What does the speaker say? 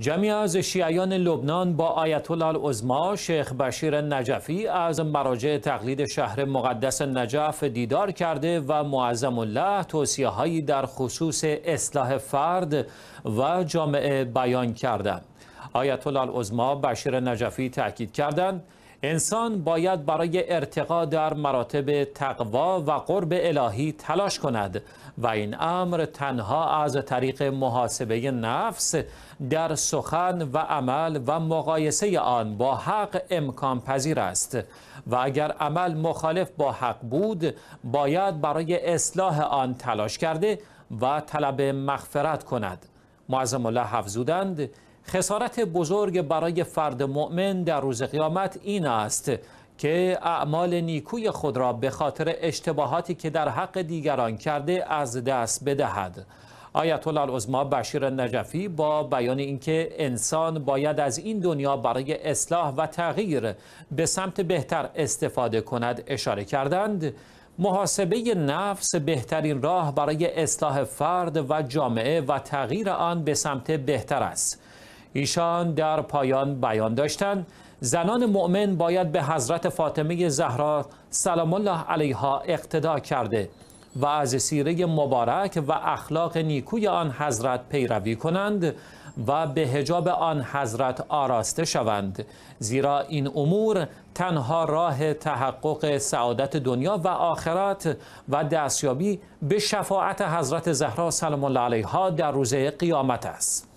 جمعی از شیعیان لبنان با آیت الله العظما شیخ بشیر نجفی از مراجع تقلید شهر مقدس نجف دیدار کرده و معظم الله توصیه هایی در خصوص اصلاح فرد و جامعه بیان کردند. آیت الله العظما بشیر نجفی تاکید کردند انسان باید برای ارتقا در مراتب تقوا و قرب الهی تلاش کند و این امر تنها از طریق محاسبه نفس در سخن و عمل و مقایسه آن با حق امکان پذیر است و اگر عمل مخالف با حق بود باید برای اصلاح آن تلاش کرده و طلب مغفرت کند معظم الله حفظودند خسارت بزرگ برای فرد مؤمن در روز قیامت این است که اعمال نیکوی خود را به خاطر اشتباهاتی که در حق دیگران کرده از دست بدهد آیت الله العظما بشیر نجفی با بیان اینکه انسان باید از این دنیا برای اصلاح و تغییر به سمت بهتر استفاده کند اشاره کردند محاسبه نفس بهترین راه برای اصلاح فرد و جامعه و تغییر آن به سمت بهتر است ایشان در پایان بیان داشتند زنان مؤمن باید به حضرت فاطمه زهرا سلام الله علیها اقتدا کرده و از سیره مبارک و اخلاق نیکوی آن حضرت پیروی کنند و به هجاب آن حضرت آراسته شوند زیرا این امور تنها راه تحقق سعادت دنیا و آخرت و دستیابی به شفاعت حضرت زهرا سلام الله علیها در روز قیامت است